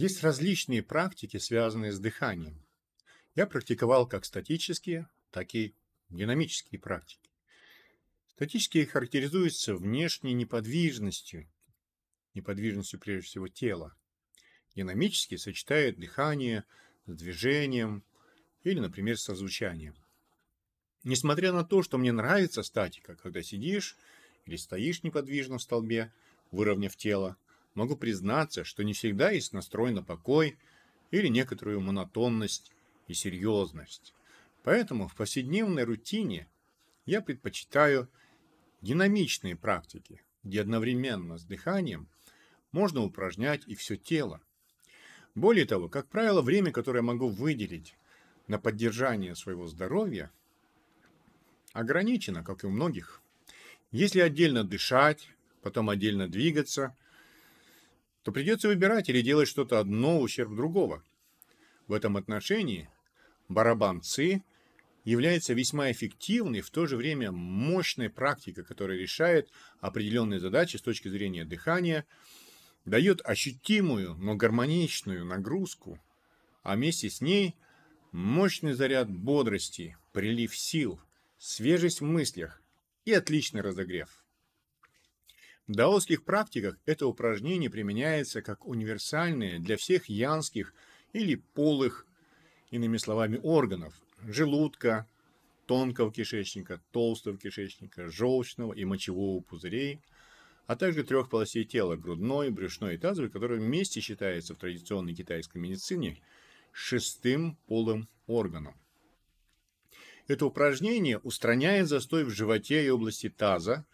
Есть различные практики, связанные с дыханием. Я практиковал как статические, так и динамические практики. Статические характеризуются внешней неподвижностью, неподвижностью прежде всего тела. Динамические сочетают дыхание с движением или, например, со звучанием. Несмотря на то, что мне нравится статика, когда сидишь или стоишь неподвижно в столбе, выровняв тело, могу признаться, что не всегда есть настрой на покой или некоторую монотонность и серьезность. Поэтому в повседневной рутине я предпочитаю динамичные практики, где одновременно с дыханием можно упражнять и все тело. Более того, как правило, время, которое я могу выделить на поддержание своего здоровья, ограничено, как и у многих. Если отдельно дышать, потом отдельно двигаться – то придется выбирать или делать что-то одно в ущерб другого. В этом отношении барабан ЦИ является весьма эффективной, в то же время мощной практикой, которая решает определенные задачи с точки зрения дыхания, дает ощутимую, но гармоничную нагрузку, а вместе с ней мощный заряд бодрости, прилив сил, свежесть в мыслях и отличный разогрев. В даосских практиках это упражнение применяется как универсальное для всех янских или полых, иными словами, органов – желудка, тонкого кишечника, толстого кишечника, желчного и мочевого пузырей, а также трех полостей тела – грудной, брюшной и тазовой, которые вместе считаются в традиционной китайской медицине шестым полым органом. Это упражнение устраняет застой в животе и области таза,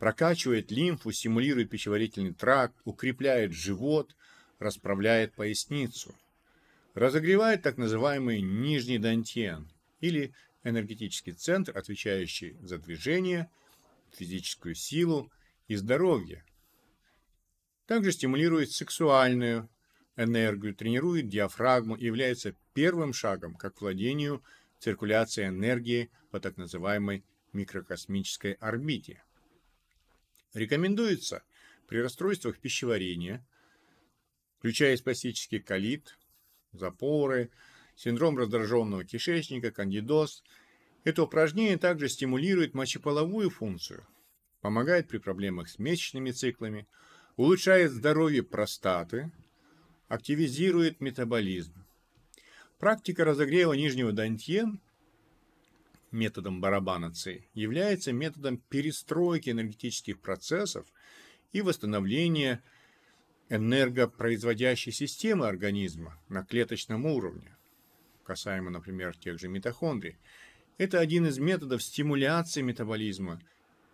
прокачивает лимфу, стимулирует пищеварительный тракт, укрепляет живот, расправляет поясницу. Разогревает так называемый нижний дантен или энергетический центр, отвечающий за движение, физическую силу и здоровье. Также стимулирует сексуальную энергию, тренирует диафрагму и является первым шагом к владению циркуляцией энергии по так называемой микрокосмической орбите – Рекомендуется при расстройствах пищеварения, включая спастический колит, запоры, синдром раздраженного кишечника, кандидоз. Это упражнение также стимулирует мочеполовую функцию, помогает при проблемах с месячными циклами, улучшает здоровье простаты, активизирует метаболизм. Практика разогрева нижнего дантьен методом барабана является методом перестройки энергетических процессов и восстановления энергопроизводящей системы организма на клеточном уровне, касаемо, например, тех же митохондрий. Это один из методов стимуляции метаболизма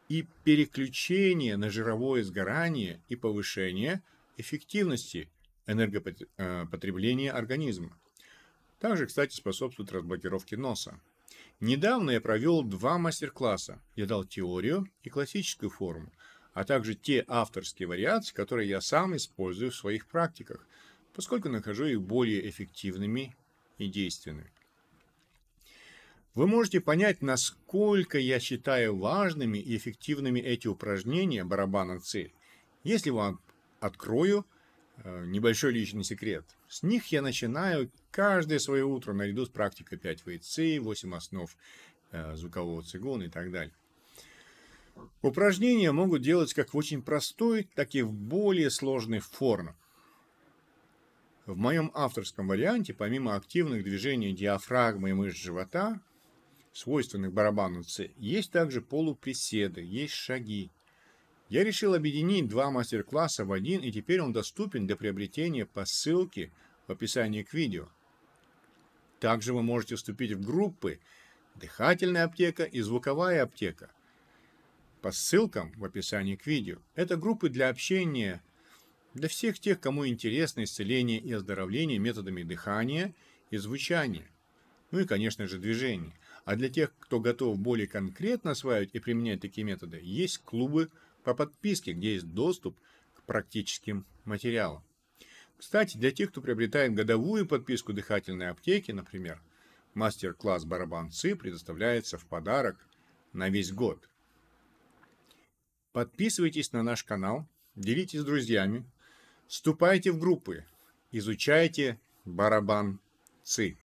и переключения на жировое сгорание и повышение эффективности энергопотребления организма. Также, кстати, способствует разблокировке носа. Недавно я провел два мастер-класса. Я дал теорию и классическую форму, а также те авторские вариации, которые я сам использую в своих практиках, поскольку нахожу их более эффективными и действенными. Вы можете понять, насколько я считаю важными и эффективными эти упражнения барабана цель, если вам открою – Э, небольшой личный секрет. С них я начинаю каждое свое утро наряду с практикой 5 вейцы, 8 основ э, звукового цигуна и так далее. Упражнения могут делать как в очень простой, так и в более сложной форме. В моем авторском варианте, помимо активных движений диафрагмы и мышц живота, свойственных барабану С, есть также полуприседы, есть шаги, я решил объединить два мастер-класса в один, и теперь он доступен для приобретения по ссылке в описании к видео. Также вы можете вступить в группы «Дыхательная аптека» и «Звуковая аптека» по ссылкам в описании к видео. Это группы для общения для всех тех, кому интересно исцеление и оздоровление методами дыхания и звучания, ну и, конечно же, движения. А для тех, кто готов более конкретно осваивать и применять такие методы, есть клубы – по подписке, где есть доступ к практическим материалам. Кстати, для тех, кто приобретает годовую подписку дыхательной аптеки, например, мастер-класс «Барабанцы» предоставляется в подарок на весь год. Подписывайтесь на наш канал, делитесь с друзьями, вступайте в группы, изучайте барабанцы.